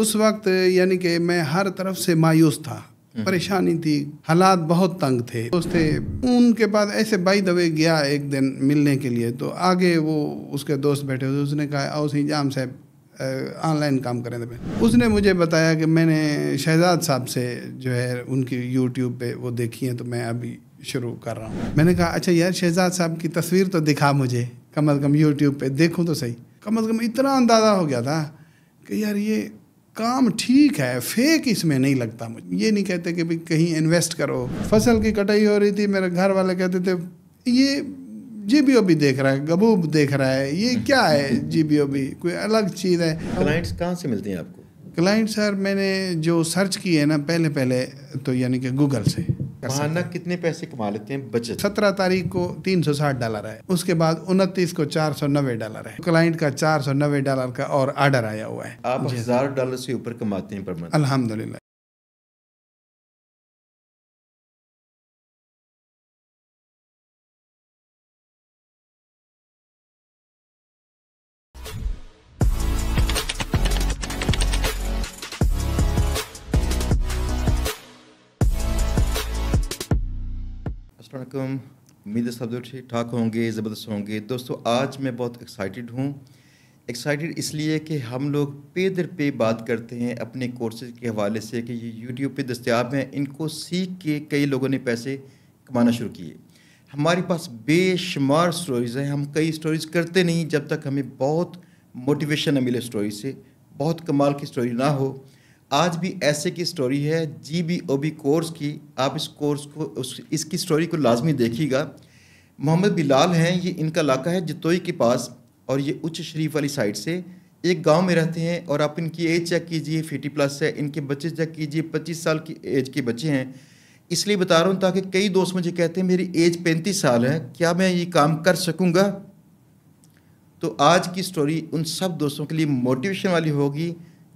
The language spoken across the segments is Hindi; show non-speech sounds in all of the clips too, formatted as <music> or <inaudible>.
उस वक्त यानी कि मैं हर तरफ से मायूस था हम्म। परेशानी थी हालात बहुत तंग थे दोस्त थे उनके पास ऐसे बाई दवे गया एक दिन मिलने के लिए तो आगे वो उसके दोस्त बैठे हुए उसने कहा आओ सही जाम साहब ऑनलाइन काम करें थे उसने मुझे बताया कि मैंने शहजाद साहब से जो है उनकी यूट्यूब पे वो देखी है तो मैं अभी शुरू कर रहा हूँ मैंने कहा अच्छा यार शहजाद साहब की तस्वीर तो दिखा मुझे कम अज़ कम यूट्यूब पे देखूँ तो सही कम अज़ कम इतना अंदाज़ा हो गया था कि यार ये काम ठीक है फेक इसमें नहीं लगता मुझे ये नहीं कहते कि भाई कहीं इन्वेस्ट करो फसल की कटाई हो रही थी मेरे घर वाले कहते थे ये जी बी ओ भी देख रहा है गबूब देख रहा है ये हम्म। क्या है जी बी ओ भी कोई अलग चीज़ है क्लाइंट्स कहाँ से मिलते हैं आपको क्लाइंट सर मैंने जो सर्च किए ना पहले पहले तो यानी कि गूगल से मानक कितने पैसे कमा लेते हैं बचत सत्रह तारीख को तीन सौ साठ डॉलर है उसके बाद उनतीस को चार सौ नब्बे डॉलर है क्लाइंट का चार सौ नब्बे डॉलर का और ऑर्डर आया हुआ है आप हजार डॉलर से ऊपर कमाते हैं पर असलकम उम्मीद सब सब ठीक ठाक होंगे ज़बरदस्त होंगे दोस्तों आज मैं बहुत एक्साइटेड हूँ एक्साइटेड इसलिए कि हम लोग पे दर पे बात करते हैं अपने कोर्सेज के हवाले से कि ये यूट्यूब पे दस्तियाब हैं इनको सीख के कई लोगों ने पैसे कमाना शुरू किए हमारे पास बेशुमार स्टोरीज़ हैं हम कई स्टोरीज़ करते नहीं जब तक हमें बहुत मोटिवेशन न मिले स्टोरी से बहुत कमाल की स्टोरी ना हो आज भी ऐसे की स्टोरी है G B O B course की आप इस कोर्स को उस इसकी स्टोरी को लाजमी देखिएगा मोहम्मद बिलाल हैं ये इनका इलाका है जतोई के पास और ये उच्च शरीफ वाली साइड से एक गांव में रहते हैं और आप इनकी एज चेक कीजिए फिफ्टी प्लस है इनके बच्चे चेक कीजिए पच्चीस साल की एज के बच्चे हैं इसलिए बता रहा हूँ ताकि कई दोस्त मुझे कहते हैं मेरी एज पैंतीस साल है क्या मैं ये काम कर सकूँगा तो आज की स्टोरी उन सब दोस्तों के लिए मोटिवेशन वाली होगी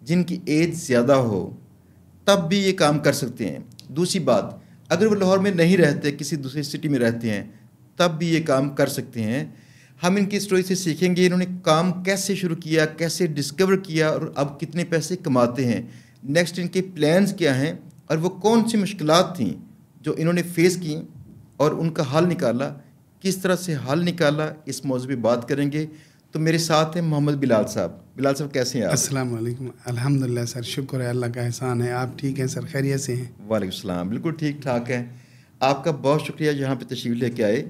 जिनकी एज ज़्यादा हो तब भी ये काम कर सकते हैं दूसरी बात अगर वो लाहौर में नहीं रहते किसी दूसरी सिटी में रहते हैं तब भी ये काम कर सकते हैं हम इनकी स्टोरी से सीखेंगे इन्होंने काम कैसे शुरू किया कैसे डिस्कवर किया और अब कितने पैसे कमाते हैं नेक्स्ट इनके प्लान्स क्या हैं और वो कौन सी मुश्किल थी जो इन्होंने फेस की और उनका हल निकाला किस तरह से हल निकाला इस मौजूद बात करेंगे तो मेरे साथ हैं मोहम्मद बिलाल साहब बिलाल साहब कैसे हैं आप अस्सलाम वालेकुम अल्हम्दुलिल्लाह सर शुक्र है अल्लाह का एहसान है आप ठीक हैं सर खैरियत से हैं वालेकुम सलाम बिल्कुल ठीक ठाक हैं आपका बहुत शुक्रिया यहाँ पे तशरीफ लेके आए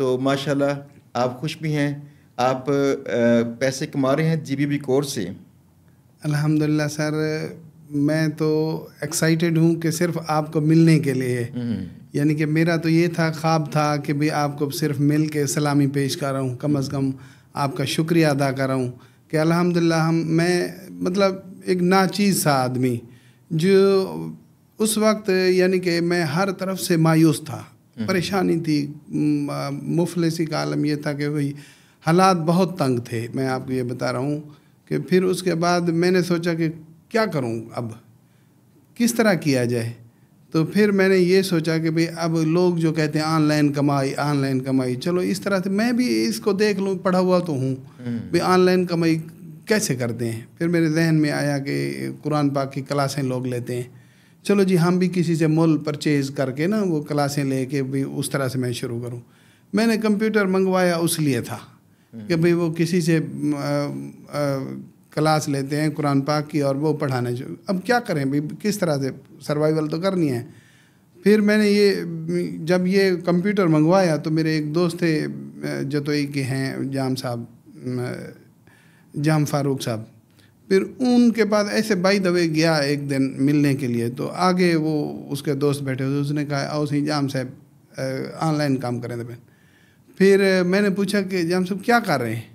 तो माशाल्लाह आप खुश भी हैं आप पैसे कमा रहे हैं जी बी कोर्स से अल्हम्दुलिल्लाह सर मैं तो एक्साइटेड हूँ कि सिर्फ आपको मिलने के लिए हम्म। यानी कि मेरा तो ये था ख्वाब था कि भाई आपको सिर्फ मिल के सलामी पेश कर रहा हूँ कम अज़ कम आपका शुक्रिया अदा कर रहा हूँ कि अल्हम्दुलिल्लाह हम मैं मतलब एक नाचीज़ सा आदमी जो उस वक्त यानी कि मैं हर तरफ से मायूस था हम्म। परेशानी थी मुफलसी का आलम यह था कि भाई हालात बहुत तंग थे मैं आपको ये बता रहा हूँ कि फिर उसके बाद मैंने सोचा कि क्या करूँ अब किस तरह किया जाए तो फिर मैंने ये सोचा कि भाई अब लोग जो कहते हैं ऑनलाइन कमाई ऑनलाइन कमाई चलो इस तरह से मैं भी इसको देख लूँ पढ़ा हुआ तो हूँ हम्म। भाई ऑनलाइन कमाई कैसे करते हैं फिर मेरे जहन में आया कि कुरान पाक की क्लासें लोग लेते हैं चलो जी हम भी किसी से मोल परचेज करके ना वो क्लासें ले कर भी उस तरह से मैं शुरू करूँ मैंने कंप्यूटर मंगवाया उस लिए था हम्म। कि भाई वो किसी से आ, आ, क्लास लेते हैं कुरान पाक की और वो पढ़ाने अब क्या करें भाई किस तरह से सर्वाइवल तो करनी है फिर मैंने ये जब ये कंप्यूटर मंगवाया तो मेरे एक दोस्त थे जतोई के हैं जाम साहब जाम फारूक साहब फिर उनके पास ऐसे बाई दवे गया एक दिन मिलने के लिए तो आगे वो उसके दोस्त बैठे हुए उसने कहा आओ सही जाम साहब ऑनलाइन काम करें दबे फिर मैंने पूछा कि जाम साहब क्या कर रहे हैं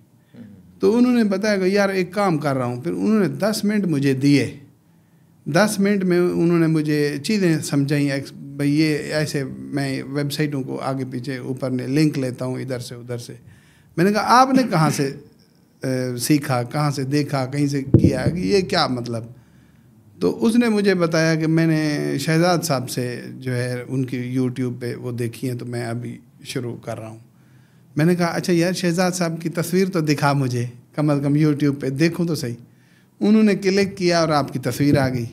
तो उन्होंने बताया कि यार एक काम कर रहा हूँ फिर उन्होंने दस मिनट मुझे दिए दस मिनट में उन्होंने मुझे चीज़ें समझाई भाई ये ऐसे मैं वेबसाइटों को आगे पीछे ऊपर ने लिंक लेता हूँ इधर से उधर से मैंने कहा आपने कहाँ से आ, सीखा कहाँ से देखा कहीं से किया कि ये क्या मतलब तो उसने मुझे बताया कि मैंने शहजाद साहब से जो है उनकी यूट्यूब पे वो देखी है तो मैं अभी शुरू कर रहा हूँ मैंने कहा अच्छा यार शहजाद साहब की तस्वीर तो दिखा मुझे कम अज़ कम यूट्यूब पर देखूँ तो सही उन्होंने क्लिक किया और आपकी तस्वीर आ गई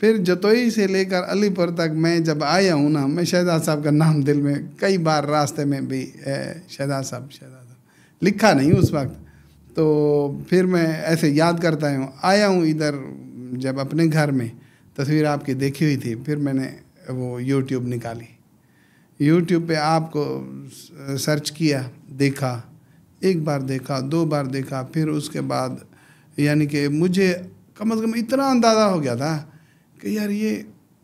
फिर जतोई से लेकर अलीपुर तक मैं जब आया हूँ ना मैं शहजाद साहब का नाम दिल में कई बार रास्ते में भी शहजाद साहब शहजाद साहब लिखा नहीं उस वक्त तो फिर मैं ऐसे याद करता हूँ आया हूँ इधर जब अपने घर में तस्वीर आपकी देखी हुई थी फिर मैंने वो यूट्यूब निकाली यूट्यूब पे आपको सर्च किया देखा एक बार देखा दो बार देखा फिर उसके बाद यानी कि मुझे कम अज़ कम इतना अंदाज़ा हो गया था कि यार ये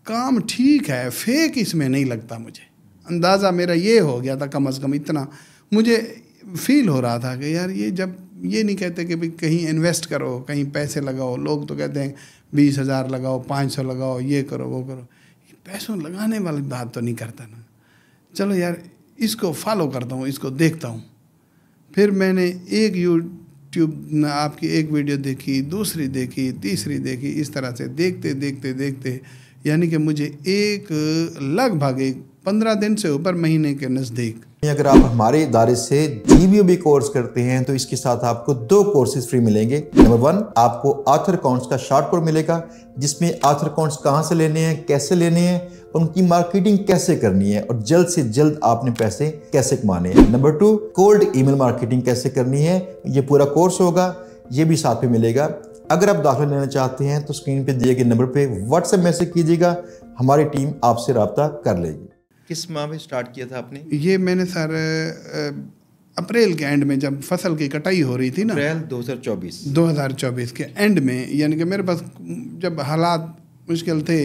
काम ठीक है फेक इसमें नहीं लगता मुझे अंदाज़ा मेरा ये हो गया था कम अज़ कम इतना मुझे फील हो रहा था कि यार ये जब ये नहीं कहते कि भाई कहीं इन्वेस्ट करो कहीं पैसे लगाओ लोग तो कहते हैं बीस हज़ार लगाओ पाँच सौ लगाओ ये करो वो करो पैसों लगाने वाली बात तो नहीं करता ना चलो यार इसको फॉलो करता हूँ इसको देखता हूँ फिर मैंने एक यूट्यूब आपकी एक वीडियो देखी दूसरी देखी तीसरी देखी इस तरह से देखते देखते देखते यानी कि मुझे एक लगभग एक पंद्रह दिन से ऊपर महीने के नज़दीक अगर आप हमारे इदारे से जीवी कोर्स करते हैं तो इसके साथ आपको दो कोर्सेज फ्री मिलेंगे नंबर वन आपको आथर काउंट्स का शॉर्ट कोर्स मिलेगा जिसमें आथर काउंट्स कहाँ से लेने हैं कैसे लेने हैं उनकी मार्केटिंग कैसे करनी है और जल्द से जल्द आपने पैसे कैसे कमाने हैं number two cold email marketing कैसे करनी है ये पूरा कोर्स होगा ये भी साथ में मिलेगा अगर आप दाखिल लेना चाहते हैं तो स्क्रीन पर दिए गए नंबर पर व्हाट्सएप मैसेज कीजिएगा हमारी टीम आपसे रबता कर लेगी किस माह में स्टार्ट किया था आपने ये मैंने सर अप्रैल के एंड में जब फसल की कटाई हो रही थी ना अप्रैल 2024 2024 के एंड में यानी कि मेरे पास जब हालात मुश्किल थे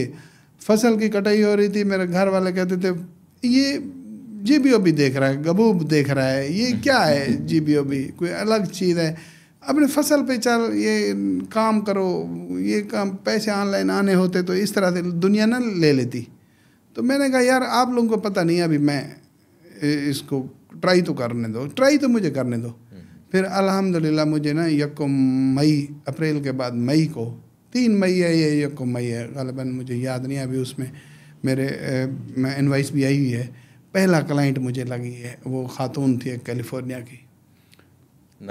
फसल की कटाई हो रही थी मेरे घर वाले कहते थे ये जी बी ओ भी देख रहा है गबूब देख रहा है ये हम्म। क्या है जी बी ओ भी कोई अलग चीज़ है अपने फसल पे चल ये काम करो ये काम पैसे ऑनलाइन आने होते तो इस तरह से दुनिया ना ले लेती तो मैंने कहा यार आप लोगों को पता नहीं अभी मैं इसको ट्राई तो करने दो ट्राई तो मुझे करने दो फिर अल्हम्दुलिल्लाह मुझे ना यकम मई अप्रैल के बाद मई को तीन मई है ये यकम मई है गलबन मुझे याद नहीं अभी उसमें मेरे इन्वाइस भी आई हुई है पहला क्लाइंट मुझे लगी है वो खातून थी कैलिफोर्निया की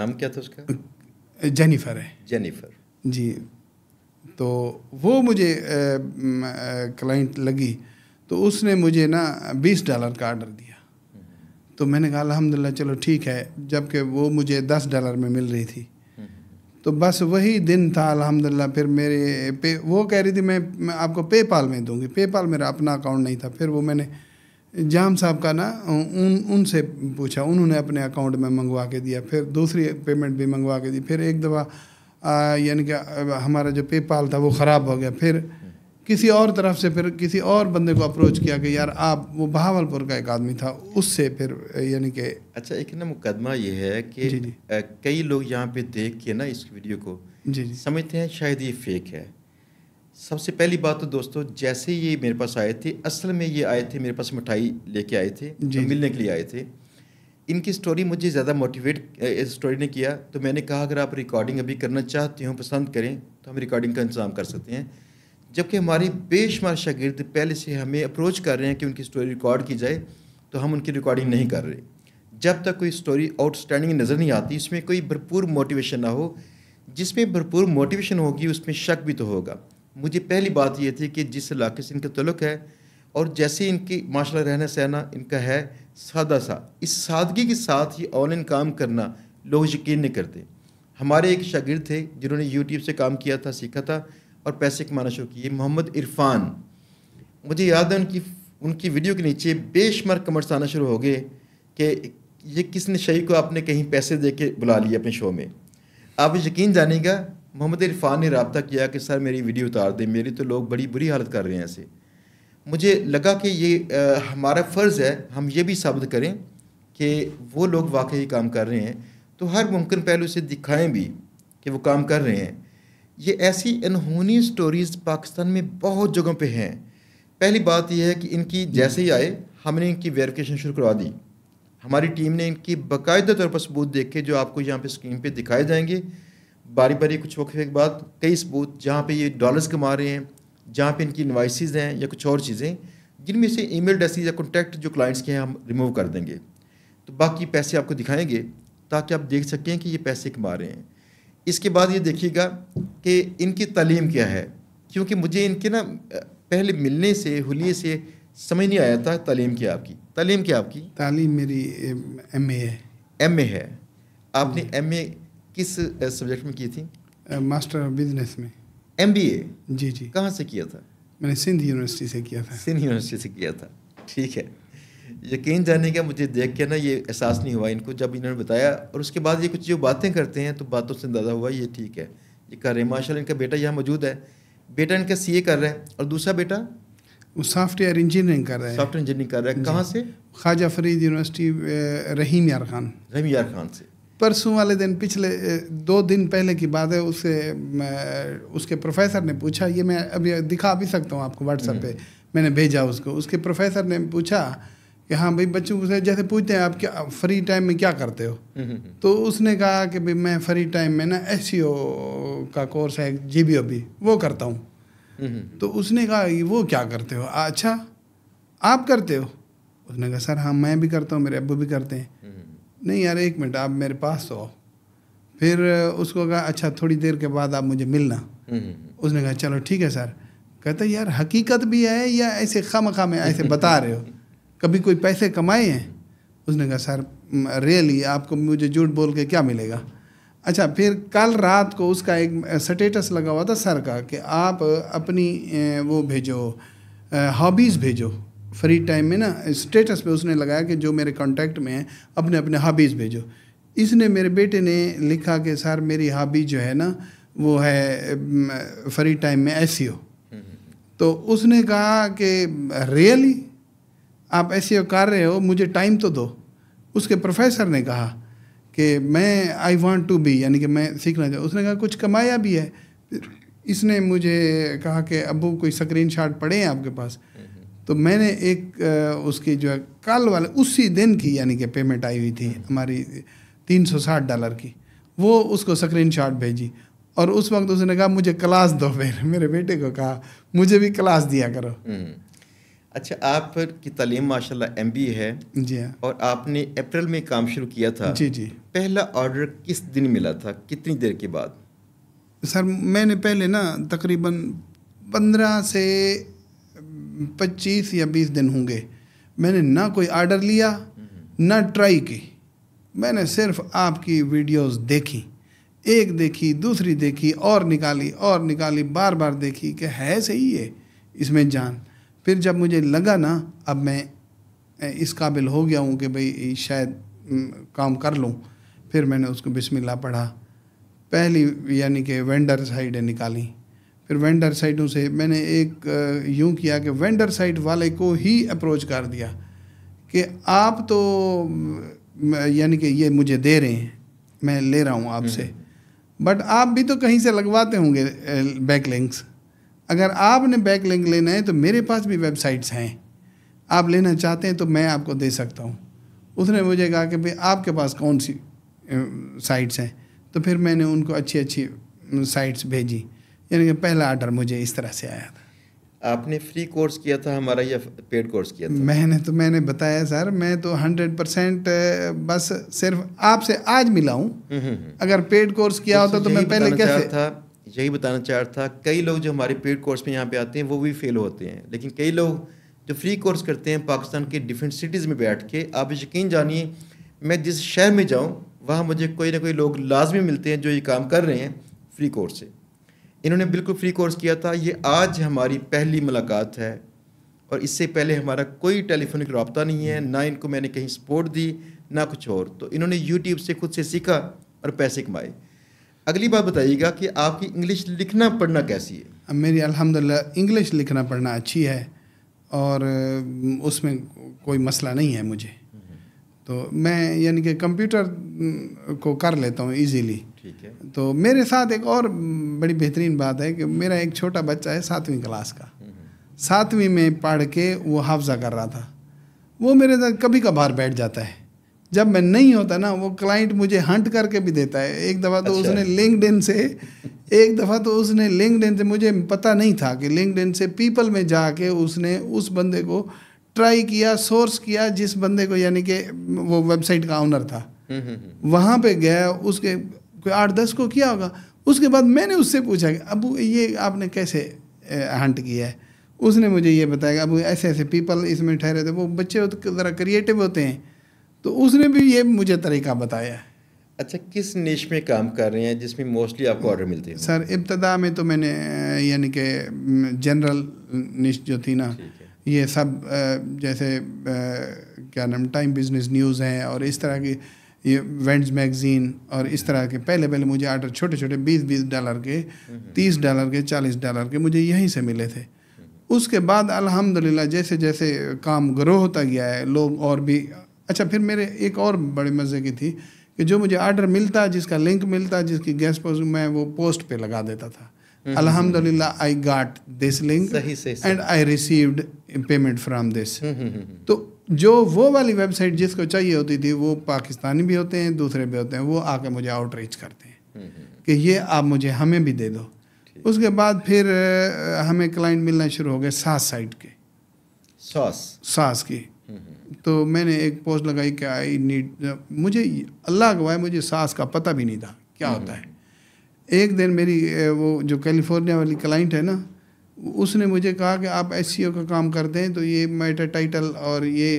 नाम क्या था उसका जेनिफर है जेनिफर जी तो वो मुझे क्लाइंट लगी तो उसने मुझे ना बीस डॉलर का आर्डर दिया तो मैंने कहा अलहमदिल्ला चलो ठीक है जबकि वो मुझे दस डॉलर में मिल रही थी तो बस वही दिन था अलहमदिल्ला फिर मेरे पे वो कह रही थी मैं, मैं आपको पेपाल में दूंगी पेपाल मेरा अपना अकाउंट नहीं था फिर वो मैंने जाम साहब का ना उन उनसे पूछा उन्होंने अपने अकाउंट में मंगवा के दिया फिर दूसरी पेमेंट भी मंगवा के दी फिर एक दफ़ा यानी कि हमारा जो पेपाल था वो ख़राब हो गया फिर किसी और तरफ से फिर किसी और बंदे को अप्रोच किया कि यार आप वो बहावलपुर का एक आदमी था उससे फिर यानी कि अच्छा एक ना मुकदमा ये है कि कई लोग यहाँ पे देख के ना इस वीडियो को जी जी समझते हैं शायद ये फेक है सबसे पहली बात तो दोस्तों जैसे ये मेरे पास आए थे असल में ये आए थे मेरे पास मिठाई लेके आए थे जी मिलने के लिए आए थे इनकी स्टोरी मुझे ज़्यादा मोटिवेट इस स्टोरी ने किया तो मैंने कहा अगर आप रिकॉर्डिंग अभी करना चाहते हो पसंद करें तो हम रिकॉर्डिंग का इंतजाम कर सकते हैं जबकि हमारे बेशुमार शागिर्द पहले से हमें अप्रोच कर रहे हैं कि उनकी स्टोरी रिकॉर्ड की जाए तो हम उनकी रिकॉर्डिंग नहीं कर रहे जब तक कोई स्टोरी आउटस्टैंडिंग नज़र नहीं आती इसमें कोई भरपूर मोटिवेशन ना हो जिसमें भरपूर मोटिवेशन होगी उसमें शक भी तो होगा मुझे पहली बात ये थी कि जिस इलाके से इनका तलुक है और जैसे इनकी माशा रहना सहना इनका है सादा सा इस सादगी के साथ ही ऑनलाइन काम करना लोग यकीन नहीं करते हमारे एक शागिर्द थे जिन्होंने यूट्यूब से काम किया था सीखा था और पैसे कमाना शुरू किए मोहम्मद इरफान मुझे याद है उनकी उनकी वीडियो के नीचे बेशमार कमर्स आना शुरू हो गए कि ये किस शही को आपने कहीं पैसे दे के बुला लिए अपने शो में आप यकीन जानेगा मोहम्मद इरफान ने रबता किया कि सर मेरी वीडियो उतार दें मेरी तो लोग बड़ी बुरी हालत कर रहे हैं ऐसे मुझे लगा कि ये आ, हमारा फ़र्ज़ है हम ये भी साबित करें कि वो लोग वाकई काम कर रहे हैं तो हर मुमकिन पहलू से दिखाएं भी कि वो काम कर रहे हैं ये ऐसी अनहोनी स्टोरीज पाकिस्तान में बहुत जगहों पे हैं पहली बात यह है कि इनकी जैसे ही आए हमने इनकी वेरिफिकेशन शुरू करवा दी हमारी टीम ने इनकी बाकायदा तौर पर सबूत देखे जो आपको यहाँ पे स्क्रीन पे दिखाए जाएंगे बारी बारी कुछ वक्त के बाद कई सबूत जहाँ पे ये डॉलर्स कमा रहे हैं जहाँ पे इनकी इन्वाइसिस हैं या कुछ और चीज़ें जिनमें से ईमेल एड्रेसेस या कॉन्टैक्ट जो क्लाइंट्स के हैं हम रिमूव कर देंगे तो बाकी पैसे आपको दिखाएंगे ताकि आप देख सकें कि ये पैसे कमा रहे हैं इसके बाद ये देखिएगा कि इनकी तलीम क्या है क्योंकि मुझे इनके ना पहले मिलने से हुलिये से समझ नहीं आया था तालीम क्या आपकी तलीम क्या आपकी तालीम मेरी एम ए है एम ए है आपने एम ए किस सब्जेक्ट में की थी मास्टर ऑफ बिजनेस में एम बी ए जी जी कहाँ से किया था मैंने सिंध यूनिवर्सिटी से किया था सिंध यूनिवर्सिटी से किया था ठीक है यकीन जाने का मुझे देख के ना ये एहसास नहीं हुआ इनको जब इन्होंने बताया और उसके बाद ये कुछ जो बातें करते हैं तो बातों से अंदाज़ा हुआ ये ठीक है ये कर रहे हैं माशा इनका बेटा यहाँ मौजूद है बेटा इनका सी कर रहा है और दूसरा बेटा वो सॉफ्टवेयर इंजीनियरिंग कर रहा है सॉफ्टवेयर इंजीनियरिंग कर रहा है कहाँ से ख्वाजा फरीद यूनिवर्सिटी रहीम यार खान रहीम यार खान से परसों वाले दिन पिछले दो दिन पहले की बात है उससे उसके प्रोफेसर ने पूछा ये मैं अभी दिखा भी सकता हूँ आपको व्हाट्सएप हम्म। पे मैंने भेजा उसको उसके प्रोफेसर ने पूछा कि हाँ भाई बच्चों से जैसे पूछते हैं आप क्या फ्री टाइम में क्या करते हो हम्म, हम्म, हम्म। तो उसने कहा कि भाई मैं फ्री टाइम में ना एस e का कोर्स है जी बी ओ भी वो करता हूँ तो उसने कहा वो क्या करते हो अच्छा आप करते हो उसने कहा सर हाँ मैं भी करता हूँ मेरे अबू भी करते हैं नहीं यार एक मिनट आप मेरे पास तो आओ फिर उसको कहा अच्छा थोड़ी देर के बाद आप मुझे मिलना उसने कहा चलो ठीक है सर कहते यार हकीकत भी है या ऐसे खम खम है ऐसे बता रहे हो <laughs> कभी कोई पैसे कमाए हैं उसने कहा सर रियली आपको मुझे झूठ बोल के क्या मिलेगा अच्छा फिर कल रात को उसका एक स्टेटस लगा हुआ था सर का कि आप अपनी वो भेजो हॉबीज़ भेजो फ्री टाइम में ना स्टेटस पे उसने लगाया कि जो मेरे कांटेक्ट में हैं अपने अपने हॉबीज़ भेजो इसने मेरे बेटे ने लिखा कि सर मेरी हॉबी जो है ना वो है फ्री टाइम में ऐसी e हो हम्म, हम्म, हम्म। तो उसने कहा कि रियली आप ऐसे कर रहे हो मुझे टाइम तो दो उसके प्रोफेसर ने कहा कि मैं आई वॉन्ट टू बी यानी कि मैं सीखना चाहूँ उसने कहा कुछ कमाया भी है इसने मुझे कहा कि अबू कोई स्क्रीन शॉट पड़े हैं आपके पास हम्म। तो मैंने एक उसकी जो है कल वाले उसी दिन की यानी कि पेमेंट आई हुई थी हम्म। हमारी तीन सौ साठ डॉलर की वो उसको स्क्रीन शॉट भेजी और उस वक्त उसने कहा मुझे क्लास दो फिर मेरे बेटे को कहा मुझे भी क्लास दिया करो हम्म। अच्छा आप की तालीम माशाल्लाह एम बी है जी हाँ और आपने अप्रैल में काम शुरू किया था जी जी पहला ऑर्डर किस दिन मिला था कितनी देर के बाद सर मैंने पहले ना तकरीबन पंद्रह से पच्चीस या बीस दिन होंगे मैंने ना कोई आर्डर लिया हम्म। ना ट्राई की मैंने सिर्फ आपकी वीडियोस देखी एक देखी दूसरी देखी और निकाली और निकाली बार बार देखी कि है सही है इसमें जान फिर जब मुझे लगा ना अब मैं इस काबिल हो गया हूँ कि भाई शायद काम कर लूँ फिर मैंने उसको बिस्मिल्लाह पढ़ा पहली यानी कि वेंडर साइडें निकाली फिर वेंडर साइडों से मैंने एक यूँ किया कि वेंडर साइड वाले को ही अप्रोच कर दिया कि आप तो यानी कि ये मुझे दे रहे हैं मैं ले रहा हूँ आपसे हम्म। बट आप भी तो कहीं से लगवाते होंगे लिंक्स अगर आपने बैक लिंक लेना है तो मेरे पास भी वेबसाइट्स हैं आप लेना चाहते हैं तो मैं आपको दे सकता हूँ उसने मुझे कहा कि भाई आपके पास कौन सी साइट्स हैं तो फिर मैंने उनको अच्छी अच्छी साइट्स भेजी यानी कि पहला आर्डर मुझे इस तरह से आया था आपने फ्री कोर्स किया था हमारा या पेड कोर्स किया था मैंने तो मैंने बताया सर मैं तो हंड्रेड परसेंट बस सिर्फ आपसे आज मिला हूँ हम्म, हम्म, हम्म। अगर पेड कोर्स किया होता तो मैं पहले कैसे था यही बताना चाह रहा था कई लोग जो हमारे पेड कोर्स में यहाँ पे आते हैं वो भी फेल होते हैं लेकिन कई लोग जो फ्री कोर्स करते हैं पाकिस्तान के डिफरेंट सिटीज़ में बैठ के आप यकीन जानिए मैं जिस शहर में जाऊँ वहाँ मुझे कोई ना कोई लोग लाजमी मिलते हैं जो ये काम कर रहे हैं फ्री कोर्स से इन्होंने बिल्कुल फ्री कोर्स किया था ये आज हमारी पहली मुलाकात है और इससे पहले हमारा कोई टेलीफोनिक रबता नहीं है ना इनको मैंने कहीं सपोर्ट दी ना कुछ और तो इन्होंने यूट्यूब से खुद से सीखा और पैसे कमाए अगली बात बताइएगा कि आपकी इंग्लिश लिखना पढ़ना कैसी है मेरी अल्हम्दुलिल्लाह इंग्लिश लिखना पढ़ना अच्छी है और उसमें कोई मसला नहीं है मुझे तो मैं यानी कि कंप्यूटर को कर लेता हूँ इजीली ठीक है तो मेरे साथ एक और बड़ी बेहतरीन बात है कि मेरा एक छोटा बच्चा है सातवीं क्लास का हम्म, हम्म। सातवीं में पढ़ के वो हाफजा कर रहा था वो मेरे साथ कभी कभार बैठ जाता है जब मैं नहीं होता ना वो क्लाइंट मुझे हंट करके भी देता है एक दफ़ा तो अच्छा। उसने लिंकड से एक दफ़ा तो उसने लिंकड से मुझे पता नहीं था कि लिंकड से पीपल में जाके उसने उस बंदे को ट्राई किया सोर्स किया जिस बंदे को यानी कि वो वेबसाइट का ऑनर था हम्म, हम्म, हम्म। वहाँ पे गया उसके कोई आठ दस को किया होगा उसके बाद मैंने उससे पूछा कि अब ये आपने कैसे हंट किया है उसने मुझे ये बताया कि अब ऐसे ऐसे पीपल इसमें ठहरे थे वो बच्चे ज़रा क्रिएटिव होते हैं तो उसने भी ये मुझे तरीका बताया अच्छा किस निश में काम कर रहे हैं जिसमें मोस्टली आपको ऑर्डर मिलते हैं सर इब्तदा में तो मैंने यानी कि जनरल निश जो थी ना ये सब जैसे क्या नाम टाइम बिजनेस न्यूज़ हैं और इस तरह की ये वेंट्स मैगज़ीन और इस तरह के पहले पहले मुझे आर्डर छोटे छोटे बीस बीस डॉलर के हम्म। तीस डॉलर के चालीस डॉलर के मुझे यहीं से मिले थे उसके बाद अल्हम्दुलिल्लाह जैसे जैसे काम ग्रो होता गया है लोग और भी अच्छा फिर मेरे एक और बड़े मज़े की थी कि जो मुझे आर्डर मिलता जिसका लिंक मिलता जिसकी गैस पर मैं वो पोस्ट पे लगा देता था हम्म, हम्म, अल्हम्दुलिल्लाह I got this link and I received payment from this तो जो वो वाली वेबसाइट जिसको चाहिए होती थी वो पाकिस्तानी भी होते हैं दूसरे भी होते हैं वो आके मुझे आउटरीच करते हैं हम्म, कि ये आप मुझे हमें भी दे दो उसके बाद फिर हमें क्लाइंट मिलना शुरू हो गए सास साइट के सास सास की तो मैंने एक पोस्ट लगाई कि आई नीड मुझे अल्लाह गवाए मुझे सास का पता भी नहीं था क्या हम्म। होता है एक दिन मेरी वो जो कैलिफोर्निया वाली क्लाइंट है ना उसने मुझे कहा कि आप एस e का काम करते हैं तो ये मेटा टाइटल और ये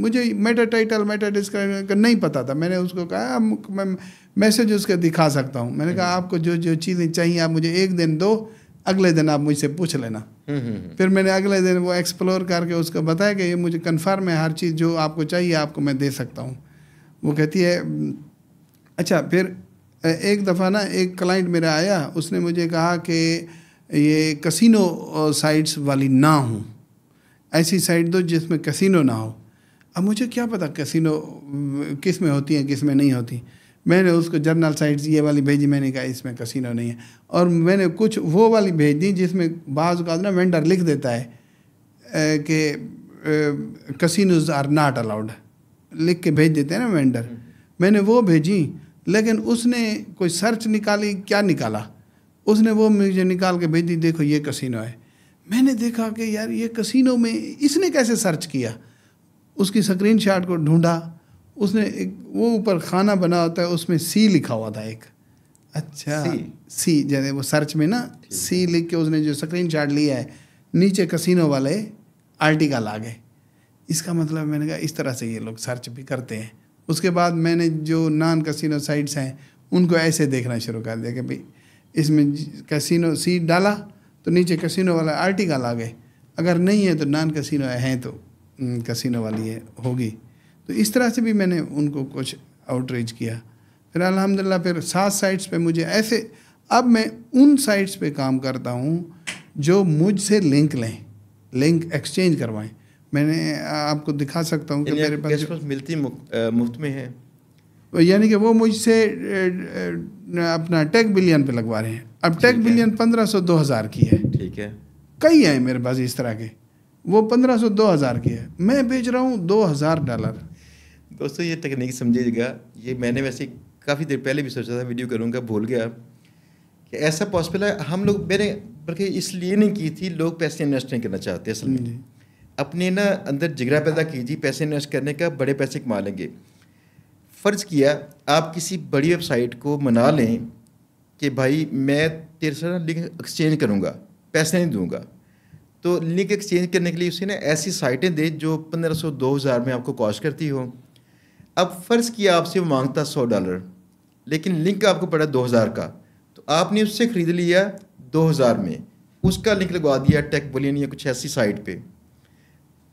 मुझे मेटा टाइटल मेटा डिस्क्रिप्शन का नहीं पता था मैंने उसको कहा मैं मैसेज उसका दिखा सकता हूँ मैंने कहा हम्म। आपको जो जो चीज़ें चाहिए आप मुझे एक दिन दो अगले दिन आप मुझसे पूछ लेना हम्म, हम्म, हम्म। फिर मैंने अगले दिन वो एक्सप्लोर करके उसको बताया कि ये मुझे कन्फर्म है हर चीज़ जो आपको चाहिए आपको मैं दे सकता हूँ वो कहती है अच्छा फिर एक दफ़ा ना एक क्लाइंट मेरा आया उसने मुझे कहा कि ये कसिनो साइट्स वाली ना हो ऐसी साइट दो जिसमें कसिनो ना हो अब मुझे क्या पता कसिनो किस में होती हैं किस में नहीं होती मैंने उसको जर्नल साइट्स ये वाली भेजी मैंने कहा इसमें कसिनो नहीं है और मैंने कुछ वो वाली भेज दी जिसमें बाज़ का ना वेंडर लिख देता है कि कसिनोज आर नॉट अलाउड लिख के भेज देते हैं ना वेंडर मैंने वो भेजी लेकिन उसने कोई सर्च निकाली क्या निकाला उसने वो मुझे निकाल के भेज दी देखो ये कसिनो है मैंने देखा कि यार ये कसिनो में इसने कैसे सर्च किया उसकी स्क्रीन को ढूंढा उसने एक वो ऊपर खाना बना होता है उसमें सी लिखा हुआ था एक अच्छा सी, सी जैसे वो सर्च में ना सी लिख के उसने जो स्क्रीन शॉट लिया है नीचे कसिनो वाले आर्टिकल आ गए इसका मतलब मैंने कहा इस तरह से ये लोग सर्च भी करते हैं उसके बाद मैंने जो नान कसिनो साइट्स हैं उनको ऐसे देखना शुरू कर दिया कि भाई इसमें कसिनो सी डाला तो नीचे कसिनो वाला आर्टिकल आ गए अगर नहीं है तो नान कसिनो हैं तो कसिनो हम्म, वाली है होगी तो इस तरह से भी मैंने उनको कुछ आउटरीच किया फिर अलहमदिल्ला फिर सात साइट्स पे मुझे ऐसे अब मैं उन साइट्स पे काम करता हूँ जो मुझसे लिंक लें लिंक एक्सचेंज करवाएं मैंने आपको दिखा सकता हूँ कि मेरे पास मिलती मुफ्त में है यानी कि वो मुझसे अपना टेक बिलियन पे लगवा रहे हैं अब टेक बिलियन पंद्रह सौ दो हज़ार की है ठीक है कई आए मेरे पास इस तरह के वो पंद्रह सौ दो हज़ार की है मैं बेच रहा हूँ दो हज़ार डॉलर दोस्तों ये तकनीक समझिएगा ये मैंने वैसे काफ़ी देर पहले भी सोचा था वीडियो करूँगा भूल गया कि ऐसा पॉसिबल है हम लोग मैंने बल्कि इसलिए नहीं की थी लोग पैसे इन्वेस्ट नहीं करना चाहते असल में अपने ना अंदर जिगरा पैदा कीजिए पैसे इन्वेस्ट करने का बड़े पैसे कमा लेंगे फ़र्ज़ किया आप किसी बड़ी वेबसाइट को मना लें कि भाई मैं तेरे से लिंक एक्सचेंज करूँगा पैसे नहीं दूँगा तो लिंक एक्सचेंज करने के लिए उसे ना ऐसी साइटें दें जो पंद्रह सौ दो हज़ार में आपको कॉस्ट करती हो अब फ़र्ज़ किया आपसे वो मांगता सौ डॉलर लेकिन लिंक आपको पड़ा दो हज़ार का तो आपने उससे ख़रीद लिया दो हज़ार में उसका लिंक लगवा दिया टेक बोलियन या कुछ ऐसी साइट पे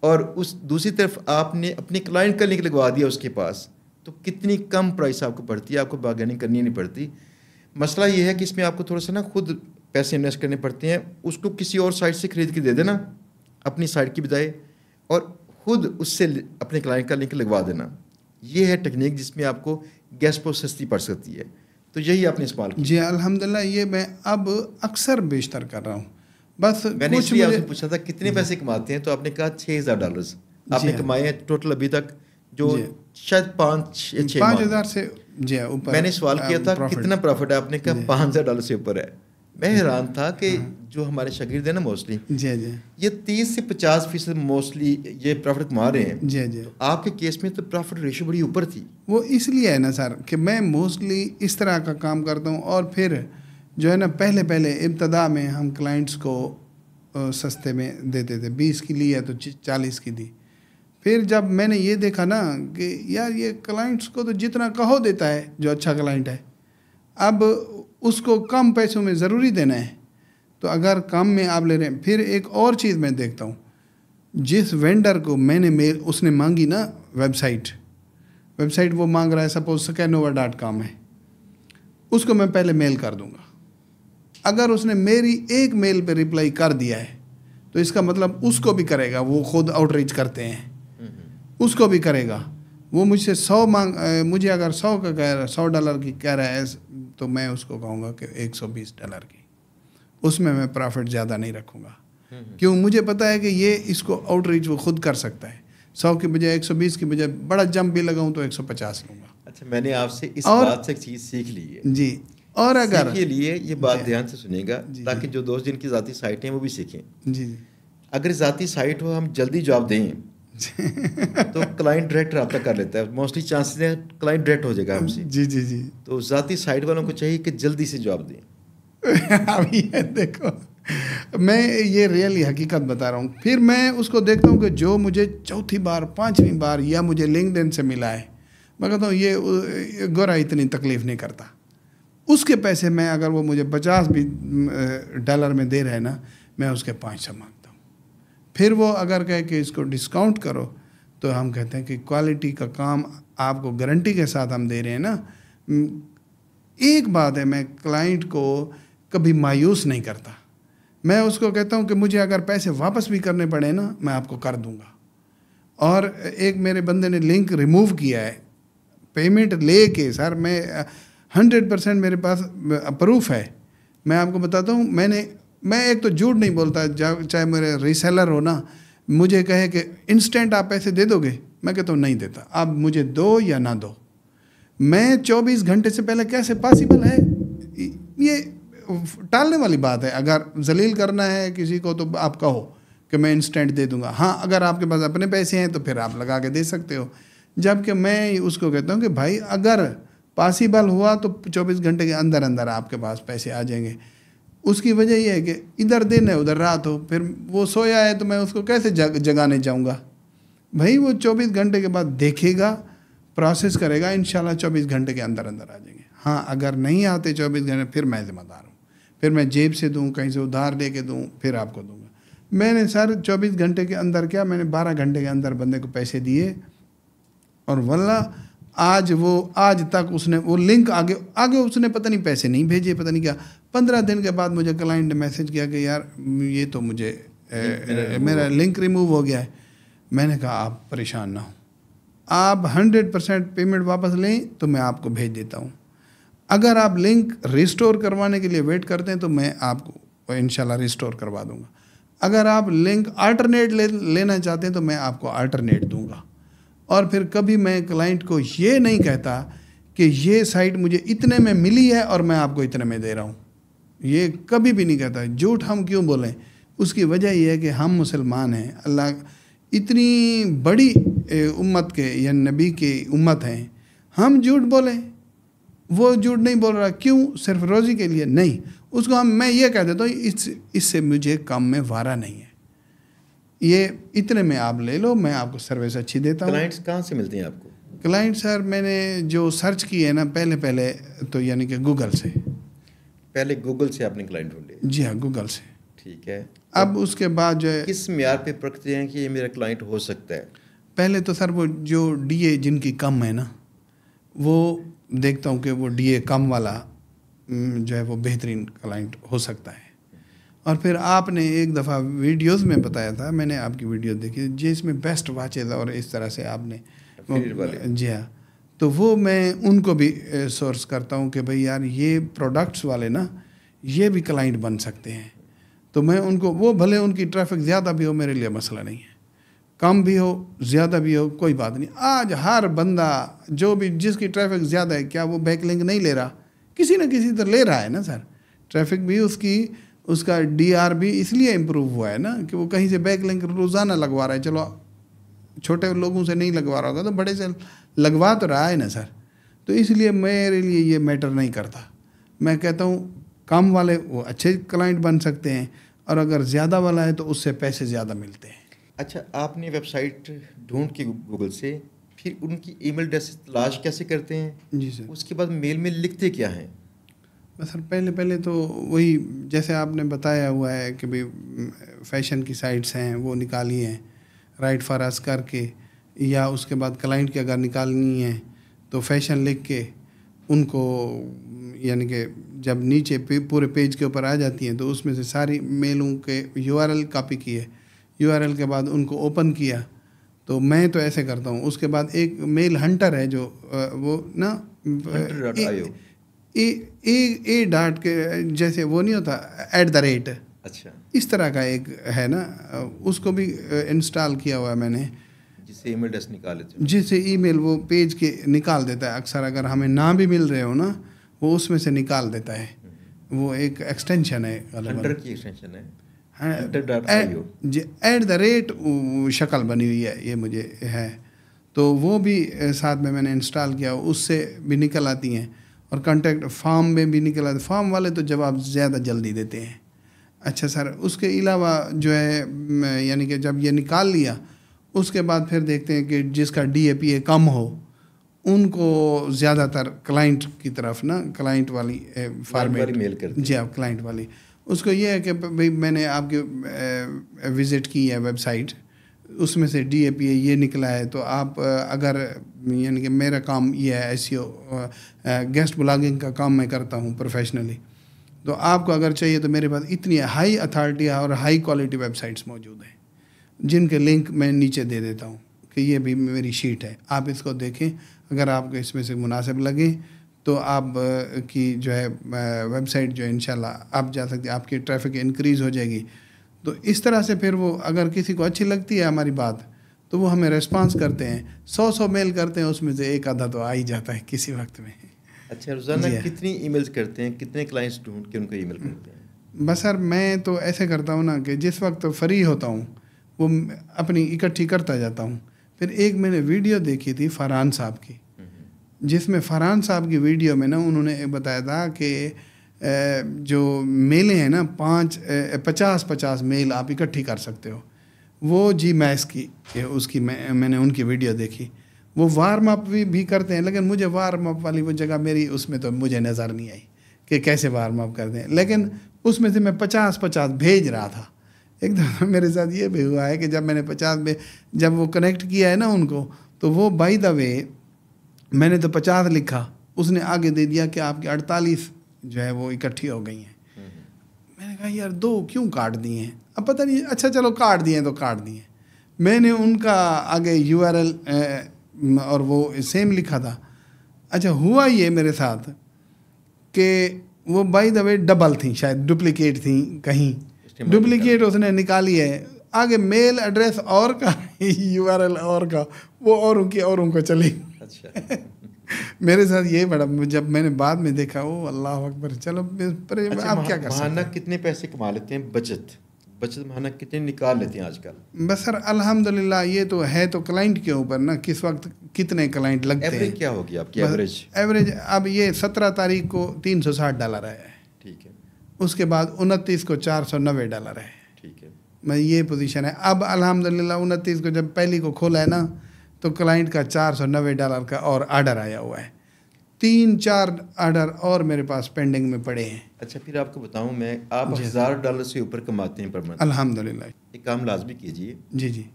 और उस दूसरी तरफ आपने अपने क्लाइंट का लिंक लगवा दिया उसके पास तो कितनी कम प्राइस आपको पड़ती है आपको बार्गेनिंग करनी नहीं पड़ती मसला यह है कि इसमें आपको थोड़ा सा ना खुद पैसे इन्वेस्ट करने पड़ते हैं उसको किसी और साइट से ख़रीद के दे देना अपनी साइट की बजाय और ख़ुद उससे अपने क्लाइंट का लिंक लगवा देना ये है टेक्निक जिसमें आपको गैस पर सस्ती पड़ सकती है तो यही आपने इस्तेमाल किया जी अल्हम्दुलिल्लाह ये मैं अब अक्सर बेशतर कर रहा हूँ बस मैंने कुछ आपसे पूछा था कितने पैसे कमाते हैं तो आपने कहा छः हज़ार डॉलर आपने हाँ। कमाए हैं टोटल अभी तक जो शायद पाँच पाँच हज़ार से जी हाँ, ऊपर मैंने सवाल किया था कितना प्रॉफिट है आपने कहा पाँच हज़ार डॉलर से ऊपर है मैं हम्म। हैरान था कि हम्म। जो हमारे शगीर है ना मोस्टली जी जी ये तीस से पचास फीसद मोस्टली ये प्रॉफिट कमा रहे हैं जी जी तो आपके केस में तो प्रॉफिट रेशो बड़ी ऊपर थी वो इसलिए है ना सर कि मैं मोस्टली इस तरह का काम करता हूँ और फिर जो है ना पहले पहले इब्तदा में हम क्लाइंट्स को सस्ते में देते थे बीस की ली है तो चालीस की दी फिर जब मैंने ये देखा ना कि यार ये क्लाइंट्स को तो जितना कहो देता है जो अच्छा क्लाइंट है अब उसको कम पैसों में ज़रूरी देना है तो अगर कम में आप ले रहे हैं फिर एक और चीज़ मैं देखता हूँ जिस वेंडर को मैंने मेल उसने मांगी ना वेबसाइट वेबसाइट वो मांग रहा है सपोज स्कैनोवा डॉट कॉम है उसको मैं पहले मेल कर दूंगा अगर उसने मेरी एक मेल पे रिप्लाई कर दिया है तो इसका मतलब उसको भी करेगा वो खुद आउटरीच करते हैं हम्म। उसको भी करेगा वो मुझसे सौ मांग मुझे अगर सौ का कह रहा है सौ डॉलर की कह रहा है तो मैं उसको कहूँगा कि 120 डॉलर की उसमें मैं प्रॉफिट ज़्यादा नहीं रखूँगा हम्म, हम्म। क्यों मुझे पता है कि ये इसको आउटरीच वो खुद कर सकता है सौ की बजाय एक सौ बीस की बजाय बड़ा जंप भी लगाऊँ तो एक सौ पचास लूँगा अच्छा मैंने आपसे इस और, बात से एक चीज़ सीख ली है जी और अगर के लिए ये बात ध्यान से सुनेगा ताकि जो दोस्त जिनकी ज़ाती साइट हैं वो भी सीखें जी अगर ज़ाती साइट हो हम जल्दी जवाब दें तो क्लाइंट डायरेक्ट रहा कर लेता है मोस्टली चांसेस है क्लाइंट डायरेक्ट हो जाएगा हमसे जी जी जी तो ज़ाती साइड वालों को चाहिए कि जल्दी से जवाब दें <laughs> अभी है देखो मैं ये रियली हकीकत बता रहा हूँ फिर मैं उसको देखता हूँ कि जो मुझे चौथी बार पांचवी बार या मुझे लिंकड से मिला है मैं कहता हूँ ये गोरा इतनी तकलीफ़ नहीं करता उसके पैसे में अगर वो मुझे पचास भी डॉलर में दे रहे ना मैं उसके पाँच सौ मांग फिर वो अगर कहे कि इसको डिस्काउंट करो तो हम कहते हैं कि क्वालिटी का काम आपको गारंटी के साथ हम दे रहे हैं ना एक बात है मैं क्लाइंट को कभी मायूस नहीं करता मैं उसको कहता हूँ कि मुझे अगर पैसे वापस भी करने पड़े ना मैं आपको कर दूँगा और एक मेरे बंदे ने लिंक रिमूव किया है पेमेंट ले के सर मैं हंड्रेड परसेंट मेरे पास प्रूफ है मैं आपको बताता हूँ मैंने मैं एक तो झूठ नहीं बोलता चाहे मेरे रिसेलर हो ना मुझे कहे कि इंस्टेंट आप पैसे दे दोगे मैं कहता हूँ नहीं देता आप मुझे दो या ना दो मैं 24 घंटे से पहले कैसे पॉसिबल है ये टालने वाली बात है अगर जलील करना है किसी को तो आप कहो कि मैं इंस्टेंट दे दूंगा हाँ अगर आपके पास अपने पैसे हैं तो फिर आप लगा के दे सकते हो जबकि मैं उसको कहता हूँ कि भाई अगर पॉसिबल हुआ तो 24 घंटे के अंदर अंदर आपके पास पैसे आ जाएंगे उसकी वजह यह है कि इधर दिन है उधर रात हो फिर वो सोया है तो मैं उसको कैसे जग जगाने जाऊँगा भाई वो चौबीस घंटे के बाद देखेगा प्रोसेस करेगा इन 24 घंटे के अंदर अंदर आ जाएंगे हाँ अगर नहीं आते 24 घंटे फिर मैं जिम्मेदार हूँ फिर मैं जेब से दूँ कहीं से उधार ले के दूँ फिर आपको दूँगा मैंने सर चौबीस घंटे के अंदर क्या मैंने बारह घंटे के अंदर बंदे को पैसे दिए और वल्ला आज वो आज तक उसने वो लिंक आगे आगे उसने पता नहीं पैसे नहीं भेजे पता नहीं क्या पंद्रह दिन के बाद मुझे क्लाइंट ने मैसेज किया कि यार ये तो मुझे ए, मेरा लिंक रिमूव हो गया है मैंने कहा आप परेशान ना हो आप हंड्रेड परसेंट पेमेंट वापस लें तो मैं आपको भेज देता हूँ अगर आप लिंक रिस्टोर करवाने के लिए वेट करते हैं तो मैं आपको इन रिस्टोर करवा दूँगा अगर आप लिंक अल्टरनेट ले लेना चाहते हैं तो मैं आपको अल्टरनेट दूंगा और फिर कभी मैं क्लाइंट को ये नहीं कहता कि ये साइट मुझे इतने में मिली है और मैं आपको इतने में दे रहा हूँ ये कभी भी नहीं कहता झूठ हम क्यों बोलें उसकी वजह यह है कि हम मुसलमान हैं अल्लाह इतनी बड़ी उम्मत के या नबी की उम्मत हैं हम झूठ बोलें वो झूठ नहीं बोल रहा क्यों सिर्फ रोज़ी के लिए नहीं उसको हम मैं ये कह देता हूँ इस इससे मुझे काम में वारा नहीं है ये इतने में आप ले लो मैं आपको सर्विस अच्छी देता हूँ क्लाइंट्स कहाँ से मिलते हैं आपको क्लाइंट सर मैंने जो सर्च की है ना पहले पहले तो यानी कि गूगल से पहले गूगल से आपने क्लाइंट ढूंढे जी हाँ गूगल से ठीक है अब तो उसके बाद जो है किस मैार पे प्रकते हैं कि ये मेरा क्लाइंट हो सकता है पहले तो सर वो जो ए जिनकी कम है ना वो देखता हूँ कि वो ए कम वाला जो है वो बेहतरीन क्लाइंट हो सकता है और फिर आपने एक दफ़ा वीडियोस में बताया था मैंने आपकी वीडियो देखी जिसमें बेस्ट वाचेज और इस तरह से आपने जी हाँ तो वो मैं उनको भी सोर्स करता हूँ कि भाई यार ये प्रोडक्ट्स वाले ना ये भी क्लाइंट बन सकते हैं तो मैं उनको वो भले उनकी ट्रैफिक ज़्यादा भी हो मेरे लिए मसला नहीं है कम भी हो ज़्यादा भी हो कोई बात नहीं आज हर बंदा जो भी जिसकी ट्रैफिक ज़्यादा है क्या वो बैकलिंक नहीं ले रहा किसी ना किसी तरह ले रहा है ना सर ट्रैफिक भी उसकी उसका भी इसलिए इम्प्रूव हुआ है ना कि वो कहीं से बैक लिंक रोज़ाना लगवा रहा है चलो छोटे लोगों से नहीं लगवा रहा होगा तो बड़े से लगवा तो रहा है ना सर तो इसलिए मेरे लिए ये मैटर नहीं करता मैं कहता हूँ कम वाले वो अच्छे क्लाइंट बन सकते हैं और अगर ज़्यादा वाला है तो उससे पैसे ज़्यादा मिलते हैं अच्छा आपने वेबसाइट ढूंढ के गूगल से फिर उनकी ईमेल मेल तलाश कैसे करते हैं जी सर उसके बाद मेल में लिखते क्या हैं सर पहले पहले तो वही जैसे आपने बताया हुआ है कि भाई फैशन की साइट्स हैं वो निकाली हैं राइट फॉर अस करके या उसके बाद क्लाइंट की अगर निकालनी है तो फैशन लिख के उनको यानी कि जब नीचे पे, पूरे पेज के ऊपर आ जाती हैं तो उसमें से सारी मेलों के यू कॉपी किए यू के बाद उनको ओपन किया तो मैं तो ऐसे करता हूँ उसके बाद एक मेल हंटर है जो वो ना ए ए डॉट के जैसे वो नहीं होता एट द रेट अच्छा इस तरह का एक है ना उसको भी इंस्टॉल किया हुआ है मैंने जिससे ईमेल एड्रेस निकाल लेते जिससे ईमेल वो पेज के निकाल देता है अक्सर अगर हमें ना भी मिल रहे हो ना वो उसमें से निकाल देता है हम्म। वो एक एक्सटेंशन है हंटर की एक्सटेंशन है एट द रेट शक्ल बनी हुई है ये मुझे है तो वो भी साथ में मैंने इंस्टॉल किया उससे भी निकल आती हैं और कॉन्टैक्ट फार्म में भी निकला तो फार्म वाले तो जवाब ज़्यादा जल्दी देते हैं अच्छा सर उसके अलावा जो है यानी कि जब ये निकाल लिया उसके बाद फिर देखते हैं कि जिसका डी कम हो उनको ज़्यादातर क्लाइंट की तरफ ना क्लाइंट वाली फार्मेट मेल कर जी आप हाँ, क्लाइंट वाली उसको ये है कि भाई मैंने आपकी विज़िट की है वेबसाइट उसमें से डी ए पी ए ये निकला है तो आप अगर यानी कि मेरा काम ये है ऐसी गेस्ट ब्लॉगिंग का काम मैं करता हूँ प्रोफेशनली तो आपको अगर चाहिए तो मेरे पास इतनी हाई अथॉरिटी और हाई क्वालिटी वेबसाइट्स मौजूद हैं जिनके लिंक मैं नीचे दे देता हूँ कि ये भी मेरी शीट है आप इसको देखें अगर आपको इसमें से मुनासिब लगे तो आप की जो है वेबसाइट जो है इन आप जा सकते आपकी ट्रैफिक इंक्रीज़ हो जाएगी तो इस तरह से फिर वो अगर किसी को अच्छी लगती है हमारी बात तो वो हमें रेस्पॉन्स करते हैं सौ सौ मेल करते हैं उसमें से एक आधा तो आ ही जाता है किसी वक्त में अच्छा रोज़ाना कितनी ईमेल्स करते हैं कितने क्लाइंट्स ढूंढ के उनको ईमेल करते हैं बस सर मैं तो ऐसे करता हूँ ना कि जिस वक्त तो फ्री होता हूँ वो अपनी इकट्ठी करता जाता हूँ फिर एक मैंने वीडियो देखी थी फरहान साहब की हम्म, हम्म। जिसमें फरहान साहब की वीडियो में ना उन्होंने बताया था कि जो मेले हैं ना पाँच पचास पचास मेल आप इकट्ठी कर सकते हो वो जी मैक्स की उसकी मैं मैंने उनकी वीडियो देखी वो वार्म अप भी, भी करते हैं लेकिन मुझे वार्म अप वाली वो जगह मेरी उसमें तो मुझे नज़र नहीं आई कि कैसे वार्म अप करते हैं लेकिन उसमें से मैं पचास पचास भेज रहा था एक दफ़ा मेरे साथ ये भी हुआ है कि जब मैंने पचास में जब वो कनेक्ट किया है ना उनको तो वो बाई द वे मैंने तो पचास लिखा उसने आगे दे दिया कि आपके अड़तालीस जो है वो इकट्ठी हो गई हैं हम्म, हम्म। मैंने कहा यार दो क्यों काट दिए हैं अब पता नहीं अच्छा चलो काट दिए तो काट दिए मैंने उनका आगे यू आर एल और वो सेम लिखा था अच्छा हुआ ये मेरे साथ कि वो बाई द वे डबल थी शायद डुप्लीकेट थी कहीं डुप्लीकेट उसने निकाली है आगे मेल एड्रेस और का यू आर एल और का वो और उनकी और उनको चली अच्छा मेरे साथ ये बड़ा जब मैंने बाद में देखा वो अल्लाह अकबर चलो पर अच्छा, आप क्या कर सकते कितने पैसे कमा लेते हैं बचत बचत महाना कितने निकाल लेते हैं आजकल बस सर अल्हम्दुलिल्लाह ये तो है तो क्लाइंट के ऊपर ना किस वक्त कितने क्लाइंट लगते हैं क्या होगी आपकी एवरेज एवरेज अब ये सत्रह तारीख को तीन सौ साठ डॉलर है ठीक है उसके बाद उनतीस को चार सौ नब्बे डॉलर है ठीक है मैं ये पोजीशन है अब अल्हम्दुलिल्लाह उनतीस को जब पहली को खोला है ना तो क्लाइंट का चार सौ नब्बे डॉलर का और आर्डर आया हुआ है तीन चार आर्डर और मेरे पास पेंडिंग में पड़े हैं अच्छा फिर आपको बताऊं मैं आप हज़ार डॉलर से ऊपर कमाते हैं पर मंथ एक काम लाजमी कीजिए जी जी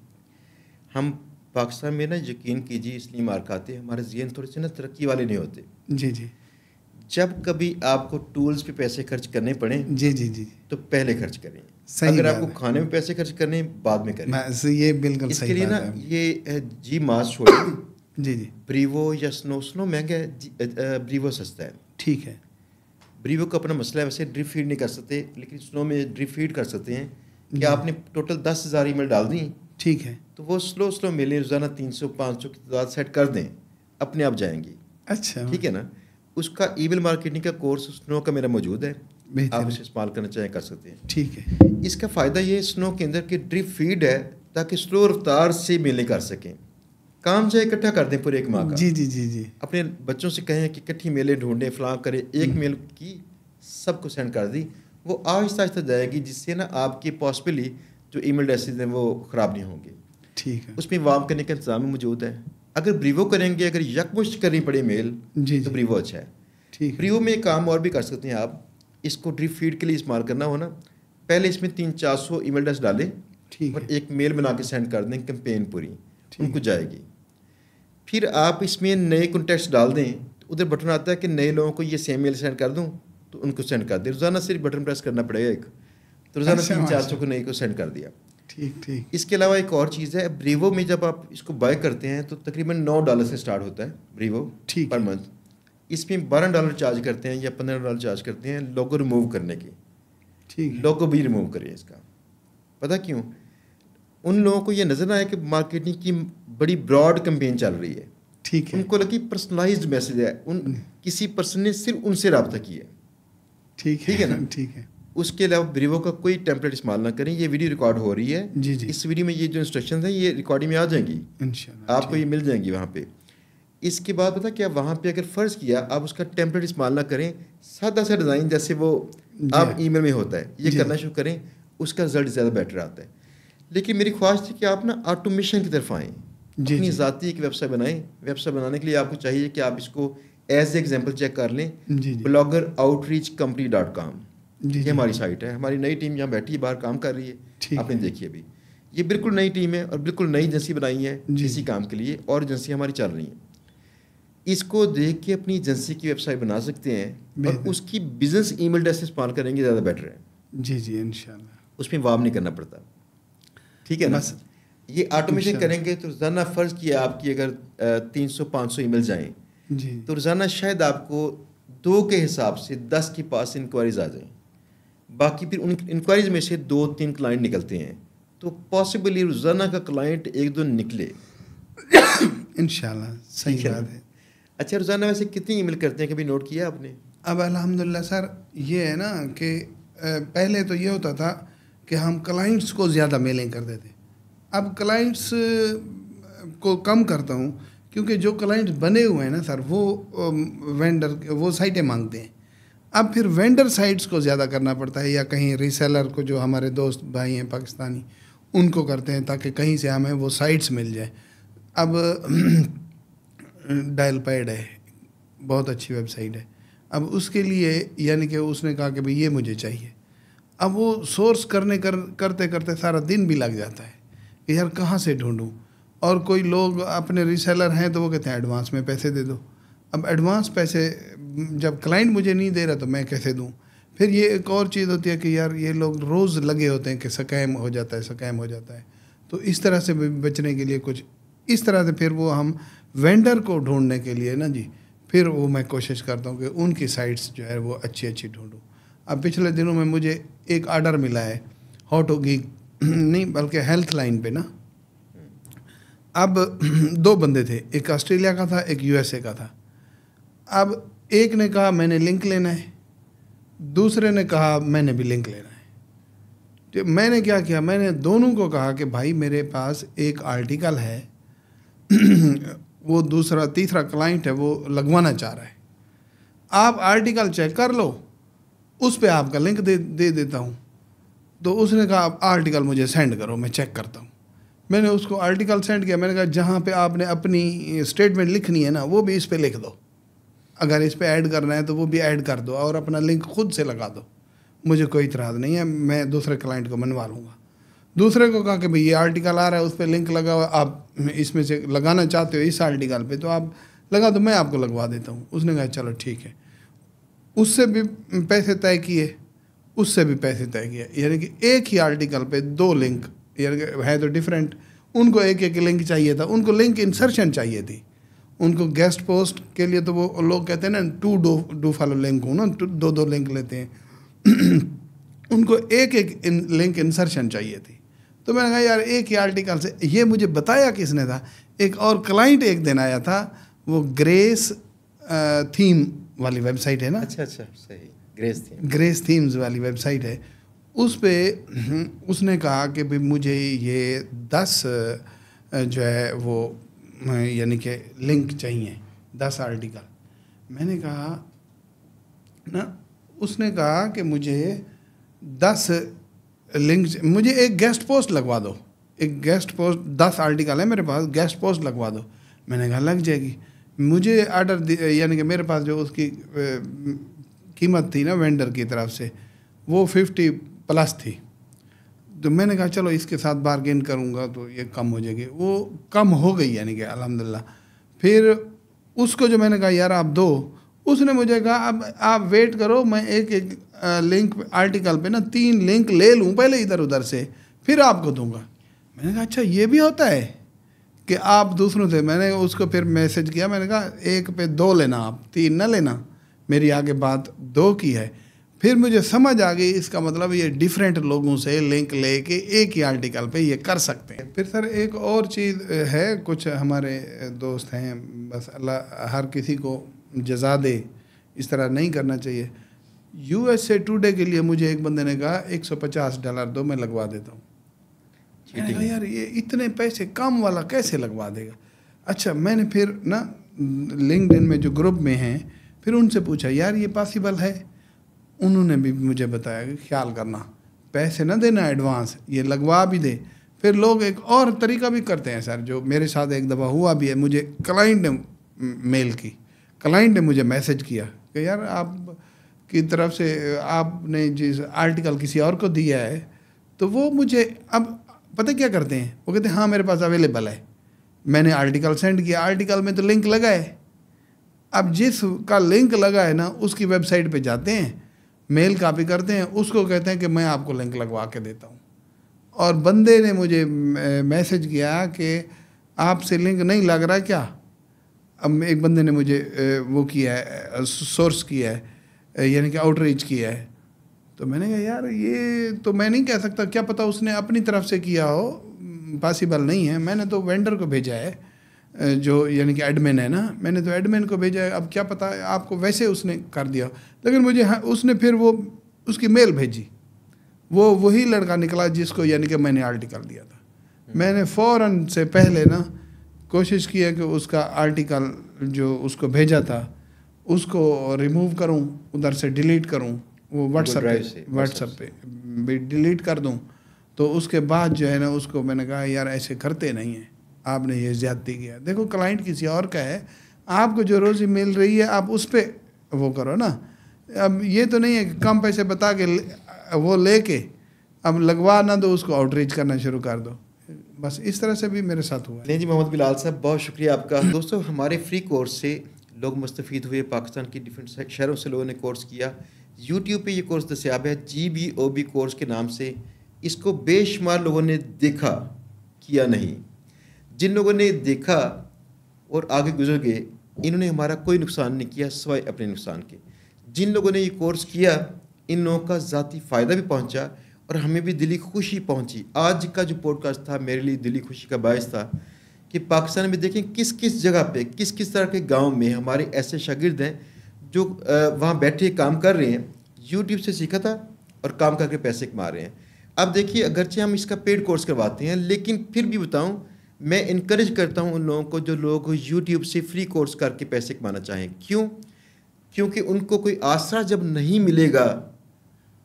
हम पाकिस्तान में ना यकीन कीजिए इसलिए मार खाते हमारे जहन थोड़े से ना तरक्की वाले नहीं होते जी जी जब कभी आपको टूल्स पे पैसे खर्च करने पड़े जी जी जी तो पहले खर्च करें सही अगर आपको खाने में पैसे खर्च करने बाद में करें ये बिल्कुल इसके सही लिए ना ये जी मास छोड़ <coughs> जी जी ब्रीवो या स्नो स्नो महंगा है ब्रीवो सस्ता है ठीक है ब्रीवो का अपना मसला है वैसे ड्रिप फीड नहीं कर सकते लेकिन स्नो में ड्रिप फीड कर सकते हैं कि आपने टोटल दस हज़ार ई डाल दी ठीक है तो वो स्लो स्लो मिले रोज़ाना तीन सौ पाँच सौ की तादाद सेट कर दें अपने आप जाएंगी अच्छा ठीक है ना उसका ईमेल मार्केटिंग का कोर्स स्नो का मेरा मौजूद है आप उसे इस्तेमाल करना चाहें कर सकते हैं ठीक है इसका फ़ायदा ये स्नो के अंदर की ड्रिप फीड है ताकि स्लो रफ्तार से मिले कर सकें काम चाहे इकट्ठा कर दें पूरे एक माह का जी जी जी जी अपने बच्चों से कहें कि इकट्ठी मेले ढूंढें फलां करें एक हम्म। मेल की सबको सेंड कर दी वो आहिस्ता आहिस्ता जाएगी जिससे ना आपकी पॉसिबली जो ई मेल हैं वो ख़राब नहीं होंगे ठीक है उसमें वाम करने का इंतजाम मौजूद है अगर ब्रीवो करेंगे अगर यकमुश्त करनी पड़े मेल जी तो ब्रीवो अच्छा है ठीक ब्रीवो में एक काम और भी कर सकते हैं आप इसको ड्रिप फीड के लिए इस्तेमाल करना हो ना पहले इसमें तीन चार सौ ई मेल डालें ठीक और एक मेल बना के सेंड कर दें कैंपेन पूरी उनको जाएगी फिर आप इसमें नए कॉन्टैक्ट्स डाल दें तो उधर बटन आता है कि नए लोगों को ये सेम मेल सेंड कर दूँ तो उनको सेंड कर दें रोज़ाना सिर्फ बटन प्रेस करना पड़ेगा एक तो रोज़ाना तीन चार सौ को नए को सेंड कर दिया ठीक ठीक इसके अलावा एक और चीज़ है ब्रीवो में जब आप इसको बाय करते हैं तो तकरीबन नौ डॉलर से स्टार्ट होता है ब्रीवो ठीक पर मंथ इसमें बारह डॉलर चार्ज करते हैं या पंद्रह डॉलर चार्ज करते हैं लोगो रिमूव करने के ठीक लोगो भी रिमूव करें इसका पता क्यों उन लोगों को ये नज़र आया कि मार्केटिंग की बड़ी ब्रॉड कंपेन चल रही है ठीक है उनको लगी पर्सनलाइज मैसेज है उन हम्म। किसी पर्सन ने सिर्फ उनसे रबता किया ठीक है ठीक है ना <laughs> ठीक है उसके अलावा ब्रीवो का कोई टेम्पलेट इस्तेमाल ना करें ये वीडियो रिकॉर्ड हो रही है जी जी इस वीडियो में ये जो इंस्ट्रक्शन है ये रिकॉर्डिंग में आ जाएंगी आपको ये मिल जाएंगी वहाँ पे इसके बाद पता क्या वहाँ पे अगर फ़र्ज़ किया आप उसका टेम्पलेट इस्तेमाल ना करें सादा सा डिज़ाइन जैसे वो आप ई में होता है ये करना शुरू करें उसका रिजल्ट ज़्यादा बेटर आता है लेकिन मेरी ख्वाहिश थी कि आप ना ऑटोमेशन की तरफ आएँ जितनी ज़ाती एक वेबसाइट बनाएं वेबसाइट बनाने के लिए आपको चाहिए कि आप इसको एज एग्जाम्पल चेक कर लें blogger outreach company dot com ये हमारी साइट है हमारी नई टीम यहाँ बैठी है बाहर काम कर रही है आपने देखी अभी ये बिल्कुल नई टीम है और बिल्कुल नई एजेंसी बनाई है इसी काम के लिए और एजेंसी हमारी चल रही है इसको देख के अपनी एजेंसी की वेबसाइट बना सकते हैं और उसकी बिजनेस ई मेल एड्रेस इस्तेमाल करेंगे ज़्यादा बेटर है जी जी इन उसमें वाम नहीं करना पड़ता ठीक है ना ये ऑटोमेशन करेंगे तो रोज़ाना फ़र्ज़ किया आपकी अगर तीन सौ पाँच सौ ई मेल जाएँ तो रोज़ाना शायद आपको दो के हिसाब से दस के पास इंक्वायरीज आ जाएँ बाकी फिर उन इंक्वायरीज में से दो तीन क्लाइंट निकलते हैं तो पॉसिबली रोज़ाना का क्लाइंट एक दो निकले इन सही बात है अच्छा रोज़ाना वैसे कितनी ईमेल करते हैं कभी नोट किया आपने अब अलहमदिल्ला सर ये है ना कि पहले तो ये होता था कि हम क्लाइंट्स को ज़्यादा मेलें करते थे अब क्लाइंट्स को कम करता हूँ क्योंकि जो क्लाइंट्स बने हुए हैं ना सर वो वेंडर वो साइटें मांगते हैं अब फिर वेंडर साइट्स को ज़्यादा करना पड़ता है या कहीं रीसेलर को जो हमारे दोस्त भाई हैं पाकिस्तानी उनको करते हैं ताकि कहीं से हमें वो साइट्स मिल जाए अब डायल पैड है बहुत अच्छी वेबसाइट है अब उसके लिए यानी कि उसने कहा कि भाई ये मुझे चाहिए अब वो सोर्स करने कर करते करते सारा दिन भी लग जाता है कि यार कहाँ से ढूँढूँ और कोई लोग अपने रीसेलर हैं तो वो कहते हैं एडवांस में पैसे दे दो अब एडवांस पैसे जब क्लाइंट मुझे नहीं दे रहा तो मैं कैसे दूँ फिर ये एक और चीज़ होती है कि यार ये लोग रोज़ लगे होते हैं कि सकैम हो जाता है सकैम हो जाता है तो इस तरह से बचने के लिए कुछ इस तरह से फिर वो हम वेंडर को ढूंढने के लिए ना जी फिर वो मैं कोशिश करता हूँ कि उनकी साइट्स जो है वो अच्छी अच्छी ढूंढूँ अब पिछले दिनों में मुझे एक आर्डर मिला है हॉटो गी <clears throat> नहीं बल्कि हेल्थ लाइन पे ना अब <clears throat> दो बंदे थे एक ऑस्ट्रेलिया का था एक यूएसए का था अब एक ने कहा मैंने लिंक लेना है दूसरे ने कहा मैंने भी लिंक लेना है तो मैंने क्या किया मैंने दोनों को कहा कि भाई मेरे पास एक आर्टिकल है <clears throat> वो दूसरा तीसरा क्लाइंट है वो लगवाना चाह रहा है आप आर्टिकल चेक कर लो उस पर आपका लिंक दे दे देता हूँ तो उसने कहा आप आर्टिकल मुझे सेंड करो मैं चेक करता हूँ मैंने उसको आर्टिकल सेंड किया मैंने कहा जहाँ पे आपने अपनी स्टेटमेंट लिखनी है ना वो भी इस पर लिख दो अगर इस पर ऐड करना है तो वो भी ऐड कर दो और अपना लिंक खुद से लगा दो मुझे कोई इतराज़ नहीं है मैं दूसरे क्लाइंट को मनवा लूँगा दूसरे को कहा कि भाई ये आर्टिकल आ रहा है उस पर लिंक लगा हुआ आप इसमें से लगाना चाहते हो इस आर्टिकल पे तो आप लगा तो मैं आपको लगवा देता हूँ उसने कहा चलो ठीक है उससे भी पैसे तय किए उससे भी पैसे तय किए यानी कि एक ही आर्टिकल पे दो लिंक यानी कि है तो डिफरेंट उनको एक एक लिंक चाहिए था उनको लिंक इंसर्शन चाहिए थी उनको गेस्ट पोस्ट के लिए तो वो लोग कहते हैं ना to do do follow link हो ना दो दो लिंक लेते हैं <clears throat> उनको एक एक इन, लिंक इंसर्शन चाहिए थी तो मैंने कहा यार एक ही आर्टिकल से ये मुझे बताया किसने था एक और क्लाइंट एक दिन आया था वो ग्रेस थीम वाली वेबसाइट है ना अच्छा अच्छा सही ग्रेस थीम ग्रेस थीम्स वाली वेबसाइट है उस पर <clears throat> उसने कहा कि भाई मुझे ये दस जो है वो यानी कि लिंक चाहिए दस आर्टिकल मैंने कहा ना उसने कहा कि मुझे दस लिंक मुझे एक गेस्ट पोस्ट लगवा दो एक गेस्ट पोस्ट दस आर्टिकल है मेरे पास गेस्ट पोस्ट लगवा दो मैंने कहा लग जाएगी मुझे आर्डर यानी कि मेरे पास जो उसकी कीमत थी ना वेंडर की तरफ से वो फिफ्टी प्लस थी तो मैंने कहा चलो इसके साथ बारगेन करूँगा तो ये कम हो जाएगी वो कम हो गई यानी कि अलहमदिल्ला फिर उसको जो मैंने कहा यार आप दो उसने मुझे कहा अब आप वेट करो मैं एक एक लिंक आर्टिकल पे ना तीन लिंक ले लूँ पहले इधर उधर से फिर आपको दूंगा मैंने कहा अच्छा ये भी होता है कि आप दूसरों से मैंने उसको फिर मैसेज किया मैंने कहा एक पे दो लेना आप तीन ना लेना मेरी आगे बात दो की है फिर मुझे समझ आ गई इसका मतलब ये डिफरेंट लोगों से लिंक लेके एक ही आर्टिकल पे ये कर सकते हैं फिर सर एक और चीज़ है कुछ हमारे दोस्त हैं बस अल्लाह हर किसी को जजा दे इस तरह नहीं करना चाहिए यू एस ए टूडे के लिए मुझे एक बंदे ने कहा एक सौ पचास डॉलर दो मैं लगवा देता हूँ यार ये इतने पैसे कम वाला कैसे लगवा देगा अच्छा मैंने फिर ना लिंकड में जो ग्रुप में हैं फिर उनसे पूछा यार ये पॉसिबल है उन्होंने भी मुझे बताया कि ख्याल करना पैसे ना देना एडवांस ये लगवा भी दे फिर लोग एक और तरीका भी करते हैं सर जो मेरे साथ एक दफ़ा हुआ भी है मुझे क्लाइंट ने मेल की क्लाइंट ने मुझे मैसेज किया कि यार आप की तरफ से आपने जिस आर्टिकल किसी और को दिया है तो वो मुझे अब पता क्या करते हैं वो कहते हैं हाँ मेरे पास अवेलेबल है मैंने आर्टिकल सेंड किया आर्टिकल में तो लिंक लगा है अब जिस का लिंक लगा है ना उसकी वेबसाइट पे जाते हैं मेल कापी करते हैं उसको कहते हैं कि मैं आपको लिंक लगवा के देता हूँ और बंदे ने मुझे मैसेज किया कि आपसे लिंक नहीं लग रहा क्या अब एक बंदे ने मुझे वो किया है सोर्स किया है यानी कि आउटरीच किया है तो मैंने कहा यार ये तो मैं नहीं कह सकता क्या पता उसने अपनी तरफ से किया हो पॉसिबल नहीं है मैंने तो वेंडर को भेजा है जो यानी कि एडमिन है ना मैंने तो एडमिन को भेजा है अब क्या पता है आपको वैसे उसने कर दिया लेकिन मुझे हाँ उसने फिर वो उसकी मेल भेजी वो वही लड़का निकला जिसको यानी कि मैंने आर्टिकल दिया था हम्म। मैंने फ़ौर से पहले ना कोशिश की है कि उसका आर्टिकल जो उसको भेजा था उसको रिमूव करूं उधर से डिलीट करूं वो व्हाट्सएप पे व्हाट्सएप पे भी डिलीट कर दूं तो उसके बाद जो है ना उसको मैंने कहा यार ऐसे करते नहीं हैं आपने ये ज्यादती किया देखो क्लाइंट किसी और का है आपको जो रोज़ी मिल रही है आप उस पर वो करो ना अब ये तो नहीं है कि कम पैसे बता के वो ले के अब लगवा ना दो उसको आउटरीच करना शुरू कर दो बस इस तरह से भी मेरे साथ हुआ नहीं जी मोहम्मद बिलाल साहब बहुत शुक्रिया आपका दोस्तों हमारे फ्री कोर्स से लोग मुस्तफ़ी हुए पाकिस्तान की डिफरेंट शहरों से लोगों ने कोर्स किया यूट्यूब पे ये कोर्स दस्याब है G B O B course के नाम से इसको बेशुमार लोगों ने देखा किया नहीं जिन लोगों ने देखा और आगे गुजर गए इन्होंने हमारा कोई नुकसान नहीं किया सिवाय अपने नुकसान के जिन लोगों ने ये कोर्स किया इन लोगों का ज़ाती फ़ायदा भी पहुंचा और हमें भी दिली खुशी पहुंची आज का जो पॉडकास्ट था मेरे लिए दिली खुशी का बायस था कि पाकिस्तान में देखें किस किस जगह पे किस किस तरह के गांव में हमारे ऐसे शागिर्द हैं जो वहाँ बैठे काम कर रहे हैं यूट्यूब से सीखा था और काम करके पैसे कमा रहे हैं अब देखिए अगरचे हम इसका पेड कोर्स करवाते हैं लेकिन फिर भी बताऊँ मैं इनक्रेज करता हूँ उन लोगों को जो लोग यूट्यूब से फ्री कोर्स करके पैसे कमाना चाहें क्यों क्योंकि उनको कोई आसरा जब नहीं मिलेगा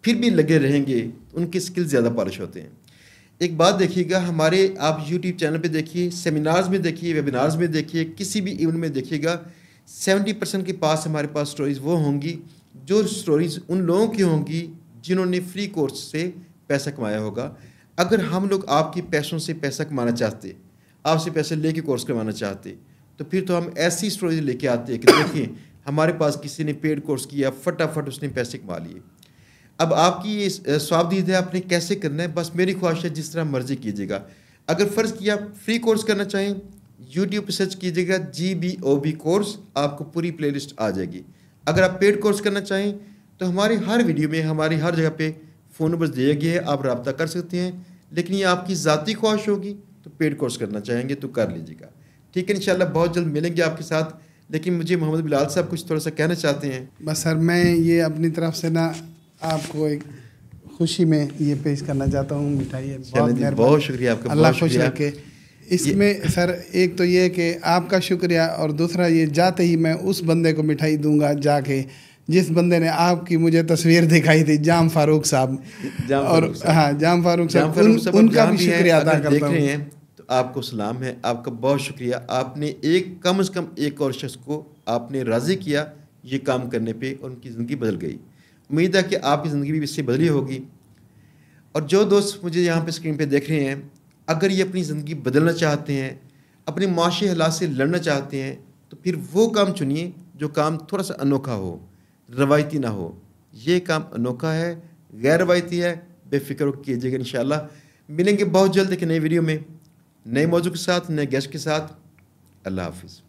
फिर भी लगे रहेंगे तो उनकी स्किल ज़्यादा पॉलिश होते हैं एक बात देखिएगा हमारे आप यूट्यूब चैनल पे देखिए सेमिनार्स में देखिए वेबिनार्स में देखिए किसी भी इवेंट में देखिएगा सेवेंटी परसेंट के पास हमारे पास स्टोरीज वो होंगी जो स्टोरीज उन लोगों की होंगी जिन्होंने फ्री कोर्स से पैसा कमाया होगा अगर हम लोग आपकी पैसों से पैसा कमाना चाहते आपसे पैसे लेके कोर्स करवाना चाहते तो फिर तो हम ऐसी स्टोरीज लेके आते हैं कि देखिए हमारे पास किसी ने पेड कोर्स किया फटाफट उसने पैसे कमा लिए अब आपकी ये स्वाबदीद है आपने कैसे करना है बस मेरी ख्वाहिश है जिस तरह मर्जी कीजिएगा अगर फ़र्ज़ किया फ्री कोर्स करना चाहें यूट्यूब पर सर्च कीजिएगा G B O B course आपको पूरी प्लेलिस्ट आ जाएगी अगर आप पेड कोर्स करना चाहें तो हमारी हर वीडियो में हमारी हर जगह पे फ़ोन नंबर दिए गए हैं आप रबता कर सकते हैं लेकिन ये आपकी ज़ाती ख्वाहिश होगी तो पेड कोर्स करना चाहेंगे तो कर लीजिएगा ठीक है इन बहुत जल्द मिलेंगे आपके साथ लेकिन मुझे मोहम्मद बिलाल साहब कुछ थोड़ा सा कहना चाहते हैं बस सर मैं ये अपनी तरफ से ना आपको एक खुशी में ये पेश करना चाहता हूँ मिठाई बहुत बहुत शुक्रिया आपका अल्लाह खुश रखे इसमें सर एक तो ये कि आपका शुक्रिया और दूसरा ये जाते ही मैं उस बंदे को मिठाई दूंगा जाके जिस बंदे ने आपकी मुझे तस्वीर दिखाई थी जाम फारूक साहब और हाँ जाम फारूक साहब उन, उनका भी शुक्रिया अदा करता हूँ आपको सलाम है आपका बहुत शुक्रिया आपने एक कम से कम एक और शख्स को आपने राज़ी किया ये काम करने पे और उनकी ज़िंदगी बदल गई उम्मीद है कि आपकी ज़िंदगी भी इससे बदली होगी और जो दोस्त मुझे यहाँ पे स्क्रीन पे देख रहे हैं अगर ये अपनी ज़िंदगी बदलना चाहते हैं अपने माशी हालात से लड़ना चाहते हैं तो फिर वो काम चुनिए जो काम थोड़ा सा अनोखा हो रवायती ना हो ये काम अनोखा है गैर रवायती है बेफिक्र कीजिएगा इन मिलेंगे बहुत जल्द एक नई वीडियो में नए मौजू के साथ नए गेस्ट के साथ अल्लाह हाफिज़